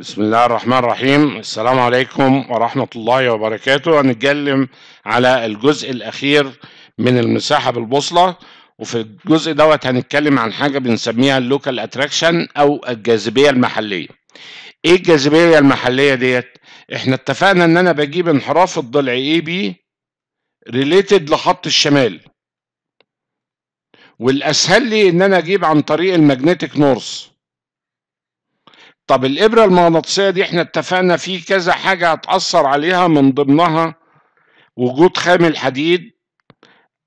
بسم الله الرحمن الرحيم السلام عليكم ورحمة الله وبركاته هنتكلم على الجزء الأخير من المساحة بالبوصلة وفي الجزء دوت هنتكلم عن حاجة بنسميها اللوكال اتراكشن أو الجاذبية المحلية إيه الجاذبية المحلية ديت؟ إحنا اتفقنا إن أنا بجيب انحراف الضلع اي بي ريليتد لخط الشمال والأسهل لي إن أنا أجيب عن طريق الماجنتيك نورث طب الإبرة المغناطيسية دي احنا اتفقنا في كذا حاجة هتأثر عليها من ضمنها وجود خام الحديد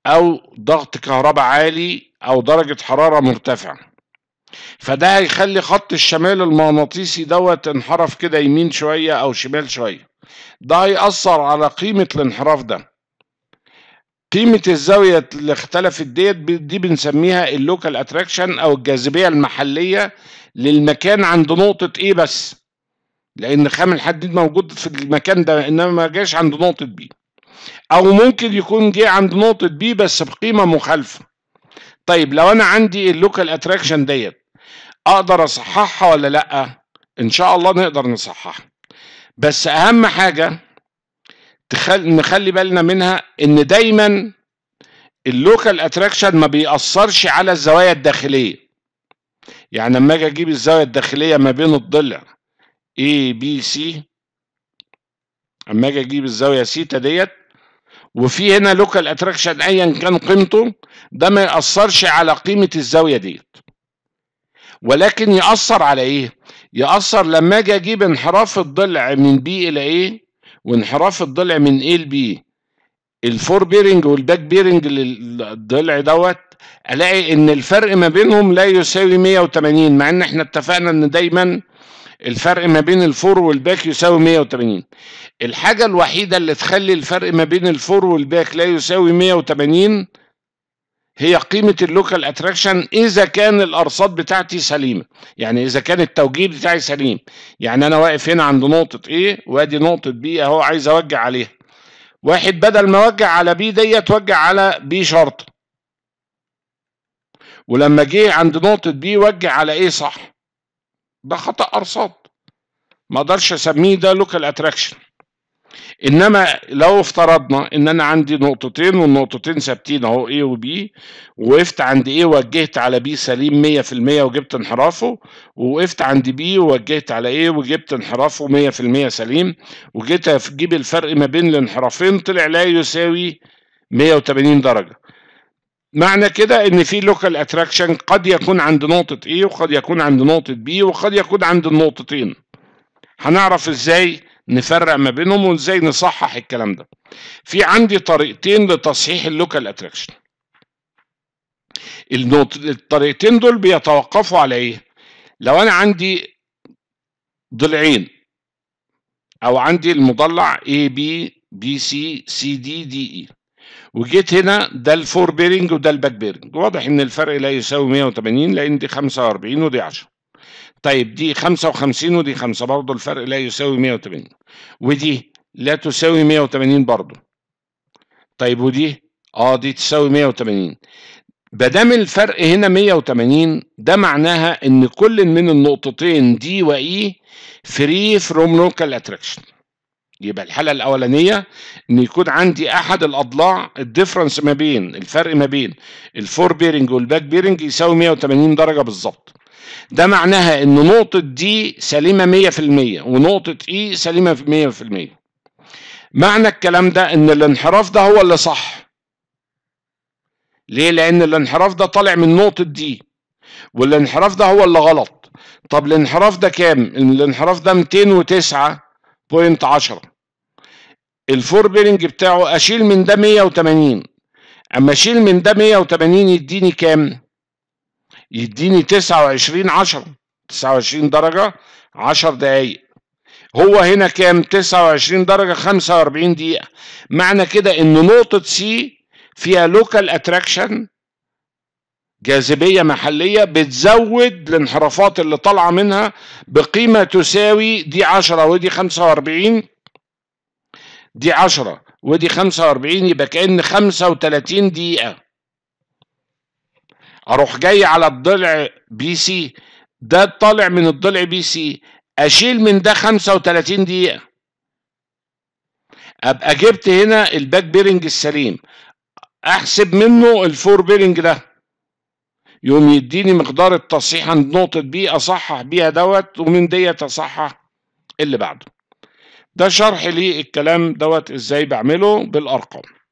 أو ضغط كهرباء عالي أو درجة حرارة مرتفعة فده هيخلي خط الشمال المغناطيسي دوت انحرف كده يمين شوية أو شمال شوية ده هيأثر على قيمة الانحراف ده قيمة الزاوية اللي اختلفت ديت دي بنسميها اللوكال اتراكشن او الجاذبية المحلية للمكان عند نقطة ايه بس لان خام الحديد موجود في المكان ده انما ما جاش عند نقطة بي او ممكن يكون جه عند نقطة بي بس بقيمة مخالفة طيب لو انا عندي اللوكال اتراكشن ديت اقدر اصححها ولا لا ان شاء الله نقدر نصححها بس اهم حاجة نخلي بالنا منها ان دايما اللوكال اتراكشن ما بيأثرش على الزوايا الداخليه يعني لما اجي اجيب الزاويه الداخليه ما بين الضلع اي بي سي اما اجي اجيب الزاويه سيتا ديت وفي هنا لوكال اتراكشن ايا كان قيمته ده ما ياثرش على قيمه الزاويه ديت ولكن ياثر على ايه ياثر لما اجي اجيب انحراف الضلع من بي الى ايه وانحراف الضلع من A ل B الفور بيرنج والباك بيرنج للضلع دوت الاقي ان الفرق ما بينهم لا يساوي 180 مع ان احنا اتفقنا ان دايما الفرق ما بين الفور والباك يساوي 180 الحاجة الوحيدة اللي تخلي الفرق ما بين الفور والباك لا يساوي 180 هي قيمة اللوكال اتراكشن إذا كان الأرصاد بتاعتي سليمة يعني إذا كان التوجيه بتاعي سليم يعني أنا واقف هنا عند نقطة A وأدي نقطة B أهو عايز أوجه عليها واحد بدل ما وجه على B ديت وجه على B شرط ولما جه عند نقطة B وجه على إيه صح ده خطأ أرصاد ما أقدرش أسميه ده لوكال اتراكشن انما لو افترضنا ان انا عندي نقطتين والنقطتين ثابتين اهو A و B عند A ووجهت على B سليم 100% وجبت انحرافه ووقفت عند B ووجهت على A وجبت انحرافه 100% سليم وجيت اجيب الفرق ما بين الانحرافين طلع لا يساوي 180 درجه معنى كده ان في لوكال اتراكشن قد يكون عند نقطه A وقد يكون عند نقطه B وقد يكون عند النقطتين هنعرف ازاي نفرق ما بينهم وازاي نصحح الكلام ده في عندي طريقتين لتصحيح اللوكال اتراكشن الطريقتين دول بيتوقفوا على ايه لو انا عندي ضلعين او عندي المضلع A B B سي C D D E وجيت هنا ده الفور بيرنج وده الباك بيرنج واضح ان الفرق لا يساوي 180 لان دي 45 ودي 10 طيب دي 55 ودي 5 برضه الفرق لا يساوي 180 ودي لا تساوي 180 برضه طيب ودي اه دي تساوي 180 بدام الفرق هنا 180 ده معناها ان كل من النقطتين دي واي فري فروم لوكال اتراكشن يبقى الحاله الاولانيه ان يكون عندي احد الاضلاع الديفرنس ما بين الفرق ما بين الفور بيرنج والباك بيرنج يساوي 180 درجه بالظبط ده معناها ان نقطة دي سليمة 100% ونقطة اي e سليمة 100% معنى الكلام ده ان الانحراف ده هو اللي صح ليه لان الانحراف ده طالع من نقطة دي والانحراف ده هو اللي غلط طب الانحراف ده كام الانحراف ده 209.10 الفور بيرنج بتاعه اشيل من ده 180 اما اشيل من ده 180 يديني كام يديني 29 10 29 درجة 10 دقايق هو هنا كام 29 درجة 45 دقيقة معنى كده ان نقطة سي فيها لوكال اتراكشن جاذبية محلية بتزود الانحرافات اللي طالعة منها بقيمة تساوي دي 10 ودي 45 دي 10 ودي 45 يبقى كأن 35 دقيقة اروح جاي على الضلع بي سي ده طالع من الضلع بي سي اشيل من ده 35 دقيقه ابقى جبت هنا الباك بيرنج السليم احسب منه الفور بيرنج ده يقوم يديني مقدار التصحيح عند نقطة بي أصحح بيها دوت ومن ديت أصحح اللي بعده ده شرح للكلام دوت إزاي بعمله بالأرقام